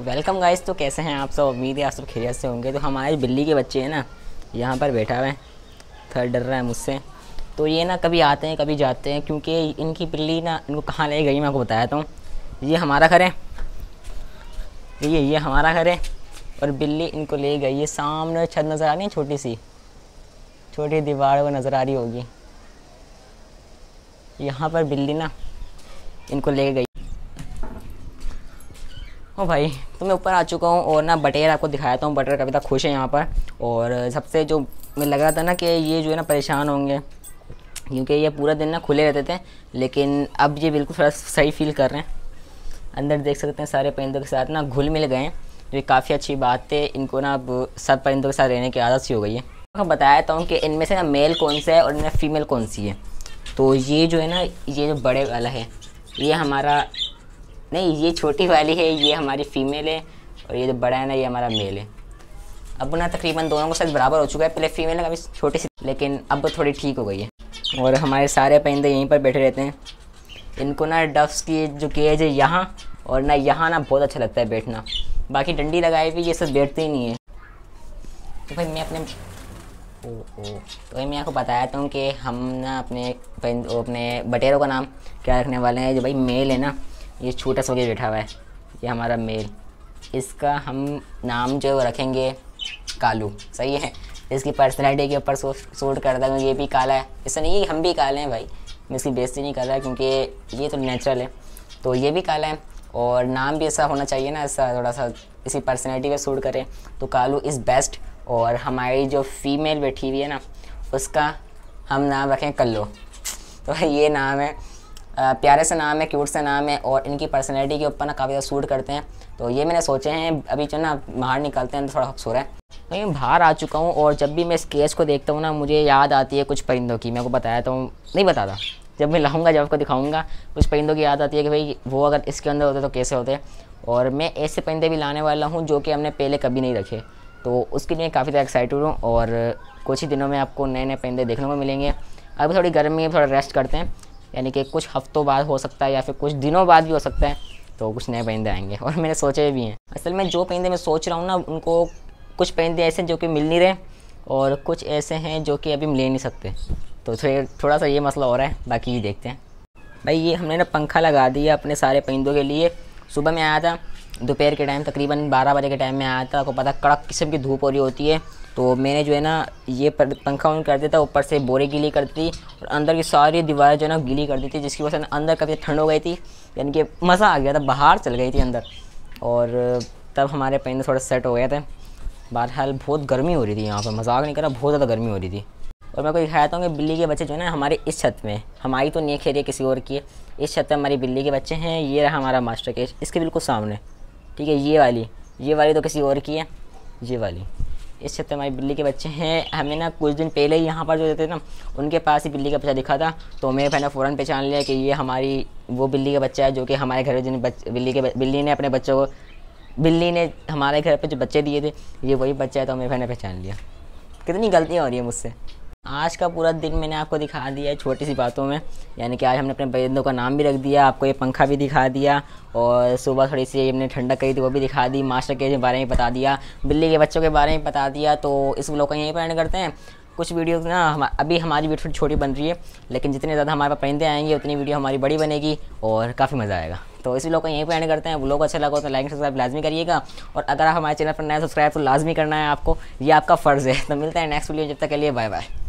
Welcome guys तो कैसे हैं आप सब उम्मीद है आप सब खैरियत से होंगे तो हमारे बिल्ली के बच्चे हैं ना यहाँ पर बैठा हुआ है थर डर रहा है मुझसे तो ये ना कभी आते हैं कभी जाते हैं क्योंकि इनकी बिल्ली ना इनको कहाँ ले गई मैं आपको बताया था तो। ये हमारा घर है ये ये हमारा घर है और बिल्ली इनको ले गई है सामने छत नज़र आ रही है छोटी सी छोटी दीवार वो नज़र आ रही होगी यहाँ पर बिल्ली ना इनको ले गई ओ भाई तो मैं ऊपर आ चुका हूँ और ना बटेर आपको दिखाता हूँ बटर तक खुश है यहाँ पर और सबसे जो मैं लग रहा था ना कि ये जो है ना परेशान होंगे क्योंकि ये पूरा दिन ना खुले रहते थे लेकिन अब ये बिल्कुल थोड़ा सही फील कर रहे हैं अंदर देख सकते हैं सारे परिंदों के साथ ना घुल मिल गए हैं जो तो काफ़ी अच्छी बात है इनको ना अब सब परिंदों के साथ रहने की आदत सी हो गई है मैं बताया था तो हूँ कि इनमें से ना मेल कौन सा है और इनमें फीमेल कौन सी है तो ये जो है ना ये जो बड़े वाला है ये हमारा नहीं ये छोटी वाली है ये हमारी फीमेल है और ये जो बड़ा है ना ये हमारा मेल है अब ना तकरीबन दोनों के साथ बराबर हो चुका है पहले फीमेल अभी छोटी सी लेकिन अब थोड़ी ठीक हो गई है और हमारे सारे परिंदे यहीं पर बैठे रहते हैं इनको ना डफ्स की जो केज है यहाँ और ना यहाँ ना बहुत अच्छा लगता है बैठना बाकी डंडी लगाए भी ये सब बैठते ही नहीं है तो भाई मैं अपने ओ ओ तो भाई मैं आपको बताया तो हूँ कि हम ना अपने अपने बटेरों का नाम क्या रखने वाले हैं जो भाई मेल है ना ये छोटा सा बैठा हुआ है ये हमारा मेल इसका हम नाम जो रखेंगे कालू सही है इसकी पर्सनैलिटी के ऊपर सो, सूट करता है ये भी काला है ऐसा नहीं है हम भी काले हैं भाई मैं इसकी बेजती नहीं कर रहा क्योंकि ये तो नेचुरल है तो ये भी काला है और नाम भी ऐसा होना चाहिए ना ऐसा थोड़ा सा इसी पर्सनैलिटी पर सूट करें तो कालू इज़ बेस्ट और हमारी जो फीमेल बैठी हुई है ना उसका हम नाम रखें कल्लो तो ये नाम है प्यारे से नाम है क्यूट से नाम है और इनकी पर्सनैलिटी के ऊपर ना काफ़ी ज़्यादा सूट करते हैं तो ये मैंने सोचे हैं अभी जो ना बाहर निकलते हैं तो थोड़ा सो रहा है मैं बाहर आ चुका हूँ और जब भी मैं इस केस को देखता हूँ ना मुझे याद आती है कुछ परिंदों की मैं को बताया तो नहीं बताता जब मैं लाऊंगा जब आपको दिखाऊंगा कुछ परिंदों की याद आती है कि भाई वो अगर इसके अंदर होते तो कैसे होते और मैं ऐसे परिंदे भी लाने वाला हूँ जो कि हमने पहले कभी नहीं रखे तो उसके लिए काफ़ी ज़्यादा एक्साइटेड हूँ और कुछ ही दिनों में आपको नए नए परिंदे देखने को मिलेंगे अभी थोड़ी गर्मी में थोड़ा रेस्ट करते हैं यानी कि कुछ हफ्तों बाद हो सकता है या फिर कुछ दिनों बाद भी हो सकता है तो कुछ नए परिंदे आएंगे और मैंने सोचे भी हैं असल में जो परिंदे मैं सोच रहा हूँ ना उनको कुछ परिंदे ऐसे जो कि मिल नहीं रहे और कुछ ऐसे हैं जो कि अभी ले नहीं सकते तो फिर थोड़ा सा ये मसला हो रहा है बाकी ये देखते हैं भाई ये हमने ना पंखा लगा दिया अपने सारे परिंदों के लिए सुबह में आया था दोपहर के टाइम तकरीबन बारह बजे के टाइम में आया था आपको पता कड़क किस्म की धूप हो रही होती है तो मैंने जो है ना ये पंखा ऑन कर दिया था ऊपर से बोरे गीली करती और अंदर की सारी दीवारें जो है ना गीली कर दी थी जिसकी वजह से अंदर काफ़ी ठंड हो गई थी यानी कि मज़ा आ गया था बाहर चल गई थी अंदर और तब हमारे पहने थोड़ा सेट हो गया थे बहरहाल बहुत गर्मी हो रही थी यहाँ पर मजाक नहीं करा बहुत ज़्यादा गर्मी हो रही थी और मैं कोई दिखाया था कि बिल्ली के बच्चे जो है ना हमारे इस छत में हमारी तो नहीं खेल रही किसी और की इस छत में हमारी बिल्ली के बच्चे हैं ये रहा हमारा मास्टर केस इसके बिल्कुल सामने ठीक है ये वाली ये वाली तो किसी और की है ये वाली इस क्षेत्र में हमारे बिल्ली के बच्चे हैं हमें ना कुछ दिन पहले ही यहाँ पर जो रहते ना उनके पास ही बिल्ली का बच्चा दिखा था तो मैं मैंने फ़ौरन पहचान लिया कि ये हमारी वो बिल्ली का बच्चा है जो कि हमारे घर जिन बिल्ली के बिल्ली ने अपने बच्चों को बिल्ली ने हमारे घर पर जो बच्चे दिए थे ये वही बच्चा है तो हमें मैंने पहचान लिया कितनी गलतियाँ हो रही है मुझसे आज का पूरा दिन मैंने आपको दिखा दिया है छोटी सी बातों में यानी कि आज हमने अपने परिंदों का नाम भी रख दिया आपको ये पंखा भी दिखा दिया और सुबह थोड़ी सी हमने ठंडक करी थी वो भी दिखा दी मास्टर के बारे में बता दिया बिल्ली के बच्चों के बारे में बता दिया तो इस ब्लॉग को यहीं पर एंड करते हैं कुछ वीडियो ना हम अभी हमारी वीडियो थोड़ी छोटी बन रही है लेकिन जितने ज़्यादा हमारे पास परिंदे आएंगे उतनी वीडियो हमारी बड़ी बनेगी और काफ़ी मज़ा आएगा तो इसी ब्लॉग को यहीं पर एंड करते हैं वो लोग अच्छा लगा तो लाइक सब्सक्राइब लाजमी करिएगा और अगर आप हमारे चैनल पर नया सब्सक्राइब तो लाजमी करना है आपको ये आपका फ़र्ज़ है तो मिलता है नेक्स्ट वीडियो जब तक के लिए बाय बाय